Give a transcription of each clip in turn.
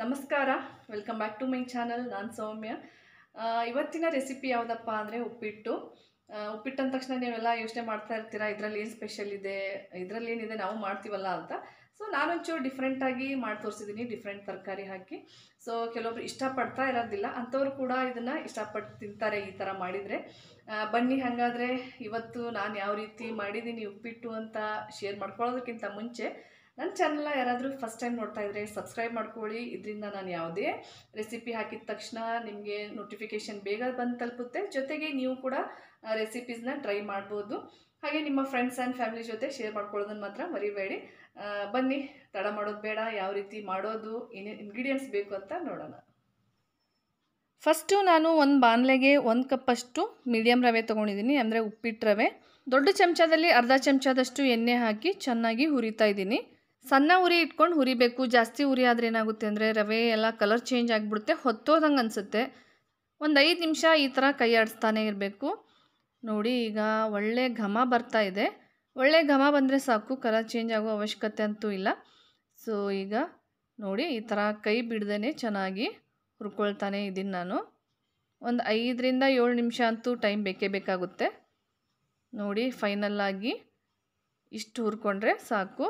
ನಮಸ್ಕಾರ welcome back to my channel ನಾನು ಸೌಮ್ಯ ಇವತ್ತಿನ ರೆಸಿಪಿ ಯಾವುದಪ್ಪ ಅಂದರೆ ಉಪ್ಪಿಟ್ಟು ಉಪ್ಪಿಟ್ಟು ಅಂದ ತಕ್ಷಣ ನೀವೆಲ್ಲ ಯೋಚನೆ ಮಾಡ್ತಾ ಇರ್ತೀರಾ ಇದರಲ್ಲಿ ಏನು ಸ್ಪೆಷಲ್ ಇದೆ ಇದರಲ್ಲಿ ಏನಿದೆ ನಾವು ಮಾಡ್ತೀವಲ್ಲ ಅಂತ ಸೊ ನಾನೊಂಚೂರು ಡಿಫ್ರೆಂಟಾಗಿ ಮಾಡಿ ತೋರಿಸಿದ್ದೀನಿ ಡಿಫ್ರೆಂಟ್ ತರಕಾರಿ ಹಾಕಿ ಸೊ ಕೆಲವೊಬ್ರು ಇಷ್ಟಪಡ್ತಾ ಇರೋದಿಲ್ಲ ಅಂಥವ್ರು ಕೂಡ ಇದನ್ನು ಇಷ್ಟಪಟ್ಟು ತಿಂತಾರೆ ಈ ಥರ ಮಾಡಿದರೆ ಬನ್ನಿ ಹಾಗಾದರೆ ಇವತ್ತು ನಾನು ಯಾವ ರೀತಿ ಮಾಡಿದ್ದೀನಿ ಉಪ್ಪಿಟ್ಟು ಅಂತ ಶೇರ್ ಮಾಡ್ಕೊಳ್ಳೋದಕ್ಕಿಂತ ಮುಂಚೆ ನನ್ನ ಚಾನಲ್ನ ಯಾರಾದರೂ ಫಸ್ಟ್ ಟೈಮ್ ನೋಡ್ತಾ ಇದ್ರೆ ಸಬ್ಸ್ಕ್ರೈಬ್ ಮಾಡ್ಕೊಳ್ಳಿ ಇದರಿಂದ ನಾನು ಯಾವುದೇ ರೆಸಿಪಿ ಹಾಕಿದ ತಕ್ಷಣ ನಿಮಗೆ ನೋಟಿಫಿಕೇಷನ್ ಬೇಗ ಬಂದು ತಲುಪುತ್ತೆ ಜೊತೆಗೆ ನೀವು ಕೂಡ ರೆಸಿಪೀಸ್ನ ಟ್ರೈ ಮಾಡ್ಬೋದು ಹಾಗೆ ನಿಮ್ಮ ಫ್ರೆಂಡ್ಸ್ ಆ್ಯಂಡ್ ಫ್ಯಾಮಿಲಿ ಜೊತೆ ಶೇರ್ ಮಾಡ್ಕೊಳ್ಳೋದನ್ನು ಮಾತ್ರ ಮರಿಬೇಡಿ ಬನ್ನಿ ತಡ ಮಾಡೋದು ಬೇಡ ಯಾವ ರೀತಿ ಮಾಡೋದು ಏನೇ ಇಂಗ್ರೀಡಿಯೆಂಟ್ಸ್ ಬೇಕು ಅಂತ ನೋಡೋಣ ಫಸ್ಟು ನಾನು ಒಂದು ಬಾಣಲೆಗೆ ಒಂದು ಕಪ್ಪಷ್ಟು ಮೀಡಿಯಮ್ ರವೆ ತೊಗೊಂಡಿದ್ದೀನಿ ಅಂದರೆ ಉಪ್ಪಿಟ್ಟು ರವೆ ದೊಡ್ಡ ಚಮಚದಲ್ಲಿ ಅರ್ಧ ಚಮಚದಷ್ಟು ಎಣ್ಣೆ ಹಾಕಿ ಚೆನ್ನಾಗಿ ಹುರಿತಾ ಇದ್ದೀನಿ ಸಣ್ಣ ಉರಿ ಇಟ್ಕೊಂಡು ಹುರಿಬೇಕು ಜಾಸ್ತಿ ಉರಿ ಆದರೆ ಏನಾಗುತ್ತೆ ಅಂದರೆ ರವೆ ಎಲ್ಲ ಕಲರ್ ಚೇಂಜ್ ಆಗಿಬಿಡುತ್ತೆ ಹೊತ್ತೋದಂಗೆ ಅನಿಸುತ್ತೆ ಒಂದು ಐದು ನಿಮಿಷ ಈ ಥರ ಕೈ ಆಡಿಸ್ತಾನೆ ಇರಬೇಕು ನೋಡಿ ಈಗ ಒಳ್ಳೆ ಘಮ ಬರ್ತಾ ಇದೆ ಒಳ್ಳೆ ಘಮ ಬಂದರೆ ಸಾಕು ಕಲರ್ ಚೇಂಜ್ ಆಗೋ ಅವಶ್ಯಕತೆ ಅಂತೂ ಇಲ್ಲ ಸೊ ಈಗ ನೋಡಿ ಈ ಥರ ಕೈ ಬಿಡ್ದೇ ಚೆನ್ನಾಗಿ ಹುರ್ಕೊಳ್ತಾನೆ ಇದ್ದೀನಿ ನಾನು ಒಂದು ಐದರಿಂದ ಏಳು ನಿಮಿಷ ಅಂತೂ ಟೈಮ್ ಬೇಕೇ ಬೇಕಾಗುತ್ತೆ ನೋಡಿ ಫೈನಲ್ಲಾಗಿ ಇಷ್ಟು ಹುರ್ಕೊಂಡ್ರೆ ಸಾಕು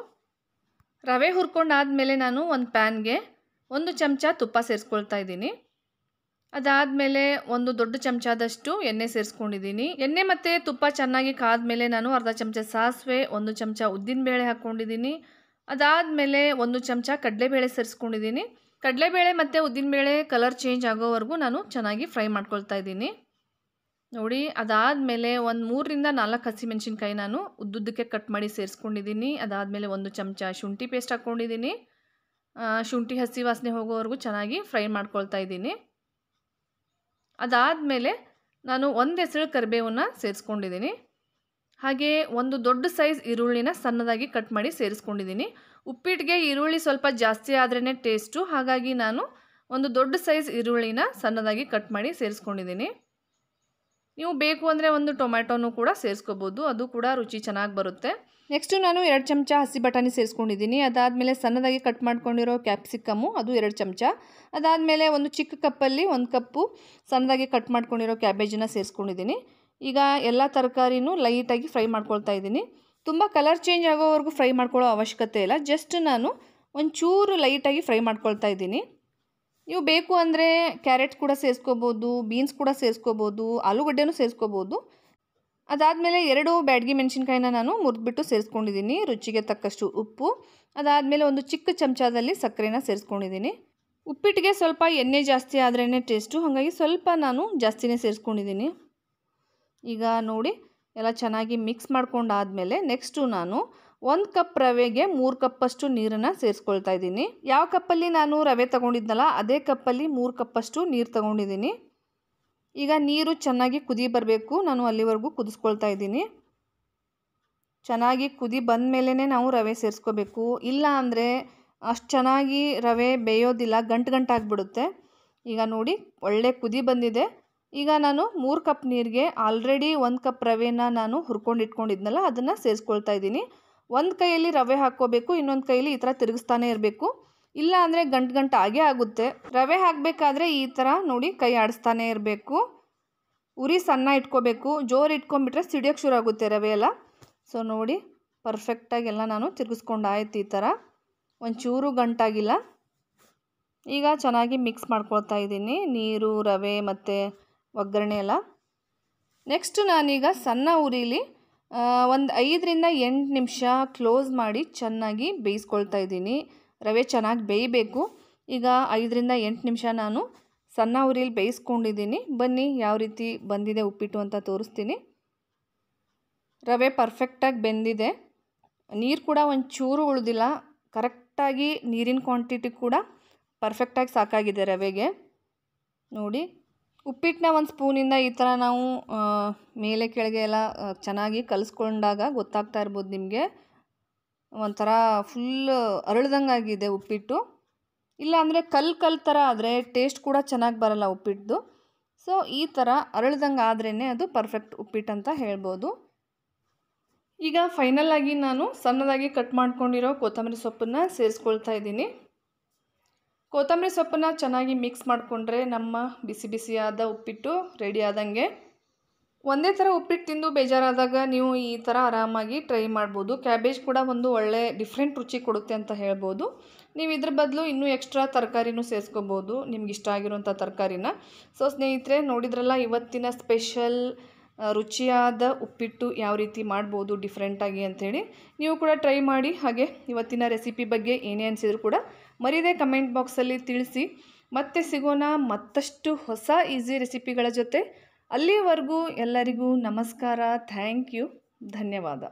ರವೆ ಹುರ್ಕೊಂಡಾದಮೇಲೆ ನಾನು ಒಂದು ಪ್ಯಾನ್ಗೆ ಒಂದು ಚಮಚ ತುಪ್ಪ ಸೇರಿಸ್ಕೊಳ್ತಾ ಇದ್ದೀನಿ ಅದಾದಮೇಲೆ ಒಂದು ದೊಡ್ಡ ಚಮಚದಷ್ಟು ಎಣ್ಣೆ ಸೇರಿಸ್ಕೊಂಡಿದ್ದೀನಿ ಎಣ್ಣೆ ಮತ್ತು ತುಪ್ಪ ಚೆನ್ನಾಗಿ ಮೇಲೆ ನಾನು ಅರ್ಧ ಚಮಚ ಸಾಸಿವೆ ಒಂದು ಚಮಚ ಉದ್ದಿನಬೇಳೆ ಹಾಕ್ಕೊಂಡಿದ್ದೀನಿ ಅದಾದಮೇಲೆ ಒಂದು ಚಮಚ ಕಡಲೆಬೇಳೆ ಸೇರಿಸ್ಕೊಂಡಿದ್ದೀನಿ ಕಡಲೆಬೇಳೆ ಮತ್ತು ಉದ್ದಿನಬೇಳೆ ಕಲರ್ ಚೇಂಜ್ ಆಗೋವರೆಗೂ ನಾನು ಚೆನ್ನಾಗಿ ಫ್ರೈ ಮಾಡ್ಕೊಳ್ತಾ ಇದ್ದೀನಿ ನೋಡಿ ಅದಾದಮೇಲೆ ಒಂದು ಮೂರರಿಂದ ನಾಲ್ಕು ಹಸಿಮೆಣ್ಸಿನ್ಕಾಯಿ ನಾನು ಉದ್ದುದ್ದಕ್ಕೆ ಕಟ್ ಮಾಡಿ ಸೇರಿಸ್ಕೊಂಡಿದ್ದೀನಿ ಅದಾದಮೇಲೆ ಒಂದು ಚಮಚ ಶುಂಠಿ ಪೇಸ್ಟ್ ಹಾಕ್ಕೊಂಡಿದ್ದೀನಿ ಶುಂಠಿ ಹಸಿ ವಾಸನೆ ಹೋಗೋವರೆಗೂ ಚೆನ್ನಾಗಿ ಫ್ರೈ ಮಾಡ್ಕೊಳ್ತಾ ಇದ್ದೀನಿ ಅದಾದಮೇಲೆ ನಾನು ಒಂದು ಹೆಸರು ಕರಿಬೇವನ್ನು ಸೇರಿಸ್ಕೊಂಡಿದ್ದೀನಿ ಹಾಗೆ ಒಂದು ದೊಡ್ಡ ಸೈಜ್ ಈರುಳ್ಳಿನ ಸಣ್ಣದಾಗಿ ಕಟ್ ಮಾಡಿ ಸೇರಿಸ್ಕೊಂಡಿದ್ದೀನಿ ಉಪ್ಪಿಟ್ಟಿಗೆ ಈರುಳ್ಳಿ ಸ್ವಲ್ಪ ಜಾಸ್ತಿ ಆದ್ರೇ ಟೇಸ್ಟು ಹಾಗಾಗಿ ನಾನು ಒಂದು ದೊಡ್ಡ ಸೈಜ್ ಈರುಳ್ಳಿನ ಸಣ್ಣದಾಗಿ ಕಟ್ ಮಾಡಿ ಸೇರಿಸ್ಕೊಂಡಿದ್ದೀನಿ ನೀವು ಬೇಕು ಅಂದರೆ ಒಂದು ಟೊಮ್ಯಾಟೋನು ಕೂಡ ಸೇರಿಸ್ಕೋಬೋದು ಅದು ಕೂಡ ರುಚಿ ಚೆನ್ನಾಗಿ ಬರುತ್ತೆ ನೆಕ್ಸ್ಟು ನಾನು ಎರಡು ಚಮಚ ಹಸಿ ಬಟಾಣಿ ಸೇರಿಸ್ಕೊಂಡಿದ್ದೀನಿ ಅದಾದಮೇಲೆ ಸಣ್ಣದಾಗಿ ಕಟ್ ಮಾಡ್ಕೊಂಡಿರೋ ಕ್ಯಾಪ್ಸಿಕಮ್ಮು ಅದು ಎರಡು ಚಮಚ ಅದಾದಮೇಲೆ ಒಂದು ಚಿಕ್ಕ ಕಪ್ಪಲ್ಲಿ ಒಂದು ಕಪ್ಪು ಸಣ್ಣದಾಗಿ ಕಟ್ ಮಾಡ್ಕೊಂಡಿರೋ ಕ್ಯಾಬೇಜನ್ನ ಸೇರಿಸ್ಕೊಂಡಿದ್ದೀನಿ ಈಗ ಎಲ್ಲ ತರಕಾರಿನೂ ಲೈಟಾಗಿ ಫ್ರೈ ಮಾಡ್ಕೊಳ್ತಾ ಇದ್ದೀನಿ ತುಂಬ ಕಲರ್ ಚೇಂಜ್ ಆಗೋವರೆಗೂ ಫ್ರೈ ಮಾಡ್ಕೊಳ್ಳೋ ಅವಶ್ಯಕತೆ ಇಲ್ಲ ಜಸ್ಟ್ ನಾನು ಒಂಚೂರು ಲೈಟಾಗಿ ಫ್ರೈ ಮಾಡ್ಕೊಳ್ತಾ ಇದ್ದೀನಿ ನೀವು ಬೇಕು ಅಂದರೆ ಕ್ಯಾರೆಟ್ ಕೂಡ ಸೇರಿಸ್ಕೋಬೋದು ಬೀನ್ಸ್ ಕೂಡ ಸೇರಿಸ್ಕೋಬೋದು ಆಲೂಗಡ್ಡೆನೂ ಸೇರಿಸ್ಕೋಬೋದು ಅದಾದಮೇಲೆ ಎರಡು ಬ್ಯಾಡ್ಗಿ ಮೆಣಸಿನ್ಕಾಯಿನ ನಾನು ಮುರಿದ್ಬಿಟ್ಟು ಸೇರಿಸ್ಕೊಂಡಿದ್ದೀನಿ ರುಚಿಗೆ ತಕ್ಕಷ್ಟು ಉಪ್ಪು ಅದಾದಮೇಲೆ ಒಂದು ಚಿಕ್ಕ ಚಮಚದಲ್ಲಿ ಸಕ್ಕರೆನ ಸೇರಿಸ್ಕೊಂಡಿದ್ದೀನಿ ಉಪ್ಪಿಟ್ಟಿಗೆ ಸ್ವಲ್ಪ ಎಣ್ಣೆ ಜಾಸ್ತಿ ಆದ್ರೇ ಟೇಸ್ಟು ಹಾಗಾಗಿ ಸ್ವಲ್ಪ ನಾನು ಜಾಸ್ತಿನೇ ಸೇರಿಸ್ಕೊಂಡಿದ್ದೀನಿ ಈಗ ನೋಡಿ ಎಲ್ಲ ಚೆನ್ನಾಗಿ ಮಿಕ್ಸ್ ಮಾಡ್ಕೊಂಡಾದಮೇಲೆ ನೆಕ್ಸ್ಟು ನಾನು ಒಂದು ಕಪ್ ರವೆಗೆ ಮೂರು ಕಪ್ಪಷ್ಟು ನೀರನ್ನು ಸೇರಿಸ್ಕೊಳ್ತಾ ಇದ್ದೀನಿ ಯಾವ ಕಪ್ಪಲ್ಲಿ ನಾನು ರವೆ ತಗೊಂಡಿದ್ನಲ್ಲ ಅದೇ ಕಪ್ಪಲ್ಲಿ ಮೂರು ಕಪ್ಪಷ್ಟು ನೀರು ತಗೊಂಡಿದ್ದೀನಿ ಈಗ ನೀರು ಚೆನ್ನಾಗಿ ಕುದಿ ಬರಬೇಕು ನಾನು ಅಲ್ಲಿವರೆಗೂ ಕುದಿಸ್ಕೊಳ್ತಾ ಇದ್ದೀನಿ ಚೆನ್ನಾಗಿ ಕುದಿ ಬಂದ ನಾವು ರವೆ ಸೇರಿಸ್ಕೋಬೇಕು ಇಲ್ಲ ಅಂದರೆ ಅಷ್ಟು ಚೆನ್ನಾಗಿ ರವೆ ಬೇಯೋದಿಲ್ಲ ಗಂಟು ಗಂಟಾಗ್ಬಿಡುತ್ತೆ ಈಗ ನೋಡಿ ಒಳ್ಳೆ ಕುದಿ ಬಂದಿದೆ ಈಗ ನಾನು ಮೂರು ಕಪ್ ನೀರಿಗೆ ಆಲ್ರೆಡಿ ಒಂದು ಕಪ್ ರವೆನ ನಾನು ಹುರ್ಕೊಂಡು ಇಟ್ಕೊಂಡಿದ್ನಲ್ಲ ಅದನ್ನು ಸೇರಿಸ್ಕೊಳ್ತಾ ಇದ್ದೀನಿ ಒಂದು ಕೈಯಲ್ಲಿ ರವೆ ಹಾಕ್ಕೋಬೇಕು ಇನ್ನೊಂದು ಕೈಯಲ್ಲಿ ಈ ಥರ ತಿರುಗಿಸ್ತಾನೆ ಇರಬೇಕು ಇಲ್ಲ ಅಂದರೆ ಗಂಟು ಗಂಟು ಆಗೇ ಆಗುತ್ತೆ ರವೆ ಹಾಕಬೇಕಾದ್ರೆ ಈ ಥರ ನೋಡಿ ಕೈ ಆಡಿಸ್ತಾನೆ ಇರಬೇಕು ಉರಿ ಸಣ್ಣ ಇಟ್ಕೋಬೇಕು ಜೋರು ಇಟ್ಕೊಂಡ್ಬಿಟ್ರೆ ಸಿಡಿಯೋಕ್ಕೆ ಶುರು ಆಗುತ್ತೆ ರವೆ ಎಲ್ಲ ಸೊ ನೋಡಿ ಪರ್ಫೆಕ್ಟಾಗಿ ಎಲ್ಲ ನಾನು ತಿರುಗಿಸ್ಕೊಂಡಾಯ್ತು ಈ ಥರ ಒಂಚೂರು ಗಂಟಾಗಿಲ್ಲ ಈಗ ಚೆನ್ನಾಗಿ ಮಿಕ್ಸ್ ಮಾಡ್ಕೊಳ್ತಾ ಇದ್ದೀನಿ ನೀರು ರವೆ ಮತ್ತು ಒಗ್ಗರಣೆ ಎಲ್ಲ ನೆಕ್ಸ್ಟ್ ನಾನೀಗ ಸಣ್ಣ ಉರಿಲಿ ಒಂದು ಐದರಿಂದ ಎಂಟು ನಿಮಿಷ ಕ್ಲೋಸ್ ಮಾಡಿ ಚೆನ್ನಾಗಿ ಬೇಯಿಸ್ಕೊಳ್ತಾ ಇದ್ದೀನಿ ರವೆ ಚೆನ್ನಾಗಿ ಬೇಯಬೇಕು ಈಗ ಐದರಿಂದ ಎಂಟು ನಿಮಿಷ ನಾನು ಸಣ್ಣ ಉರಿಲಿ ಬೇಯಿಸ್ಕೊಂಡಿದ್ದೀನಿ ಬನ್ನಿ ಯಾವ ರೀತಿ ಬಂದಿದೆ ಉಪ್ಪಿಟ್ಟು ಅಂತ ತೋರಿಸ್ತೀನಿ ರವೆ ಪರ್ಫೆಕ್ಟಾಗಿ ಬೆಂದಿದೆ ನೀರು ಕೂಡ ಒಂಚೂರು ಉಳಿದಿಲ್ಲ ಕರೆಕ್ಟಾಗಿ ನೀರಿನ ಕ್ವಾಂಟಿಟಿ ಕೂಡ ಪರ್ಫೆಕ್ಟಾಗಿ ಸಾಕಾಗಿದೆ ರವೆಗೆ ನೋಡಿ ಉಪ್ಪಿಟ್ಟನ್ನ ಒಂದು ಸ್ಪೂನಿಂದ ಈ ಥರ ನಾವು ಮೇಲೆ ಕೆಳಗೆ ಎಲ್ಲ ಚೆನ್ನಾಗಿ ಕಲಿಸ್ಕೊಂಡಾಗ ಗೊತ್ತಾಗ್ತಾ ಇರ್ಬೋದು ನಿಮಗೆ ಒಂಥರ ಫುಲ್ ಅರಳ್ದಂಗೆ ಆಗಿದೆ ಉಪ್ಪಿಟ್ಟು ಇಲ್ಲ ಅಂದರೆ ಕಲ್ ಕಲ್ ಥರ ಆದರೆ ಟೇಸ್ಟ್ ಕೂಡ ಚೆನ್ನಾಗಿ ಬರಲ್ಲ ಉಪ್ಪಿಟ್ಟು ಸೊ ಈ ಥರ ಅರಳ್ದಂಗೆ ಆದ್ರೇ ಅದು ಪರ್ಫೆಕ್ಟ್ ಉಪ್ಪಿಟ್ಟು ಅಂತ ಹೇಳ್ಬೋದು ಈಗ ಫೈನಲ್ ಆಗಿ ನಾನು ಸಣ್ಣದಾಗಿ ಕಟ್ ಮಾಡ್ಕೊಂಡಿರೋ ಕೊತ್ತಂಬರಿ ಸೊಪ್ಪನ್ನು ಸೇರಿಸ್ಕೊಳ್ತಾ ಇದ್ದೀನಿ ಕೊತ್ತಂಬರಿ ಸೊಪ್ಪನ್ನ ಚೆನ್ನಾಗಿ ಮಿಕ್ಸ್ ಮಾಡಿಕೊಂಡ್ರೆ ನಮ್ಮ ಬಿಸಿ ಬಿಸಿಯಾದ ಉಪ್ಪಿಟ್ಟು ರೆಡಿ ಆದಂಗೆ ಒಂದೇ ಥರ ಉಪ್ಪಿಟ್ಟು ತಿಂದು ಬೇಜಾರಾದಾಗ ನೀವು ಈ ಥರ ಆರಾಮಾಗಿ ಟ್ರೈ ಮಾಡ್ಬೋದು ಕ್ಯಾಬೇಜ್ ಕೂಡ ಒಂದು ಒಳ್ಳೆ ಡಿಫ್ರೆಂಟ್ ರುಚಿ ಕೊಡುತ್ತೆ ಅಂತ ಹೇಳ್ಬೋದು ನೀವು ಇದ್ರ ಬದಲು ಇನ್ನೂ ಎಕ್ಸ್ಟ್ರಾ ತರಕಾರಿನೂ ಸೇರಿಸ್ಕೋಬೋದು ನಿಮ್ಗೆ ಇಷ್ಟ ಆಗಿರೋಂಥ ತರಕಾರಿನ ಸೊ ಸ್ನೇಹಿತರೆ ನೋಡಿದ್ರಲ್ಲ ಇವತ್ತಿನ ಸ್ಪೆಷಲ್ ರುಚಿಯಾದ ಉಪ್ಪಿಟ್ಟು ಯಾವ ರೀತಿ ಮಾಡ್ಬೋದು ಡಿಫ್ರೆಂಟಾಗಿ ಅಂಥೇಳಿ ನೀವು ಕೂಡ ಟ್ರೈ ಮಾಡಿ ಹಾಗೆ ಇವತ್ತಿನ ರೆಸಿಪಿ ಬಗ್ಗೆ ಏನೇ ಅನಿಸಿದ್ರು ಕೂಡ ಮರಿದೆ ಕಮೆಂಟ್ ಬಾಕ್ಸಲ್ಲಿ ತಿಳಿಸಿ ಮತ್ತೆ ಸಿಗೋಣ ಮತ್ತಷ್ಟು ಹೊಸ ಈಸಿ ರೆಸಿಪಿಗಳ ಜೊತೆ ಅಲ್ಲಿಯವರೆಗೂ ಎಲ್ಲರಿಗೂ ನಮಸ್ಕಾರ ಥ್ಯಾಂಕ್ ಯು ಧನ್ಯವಾದ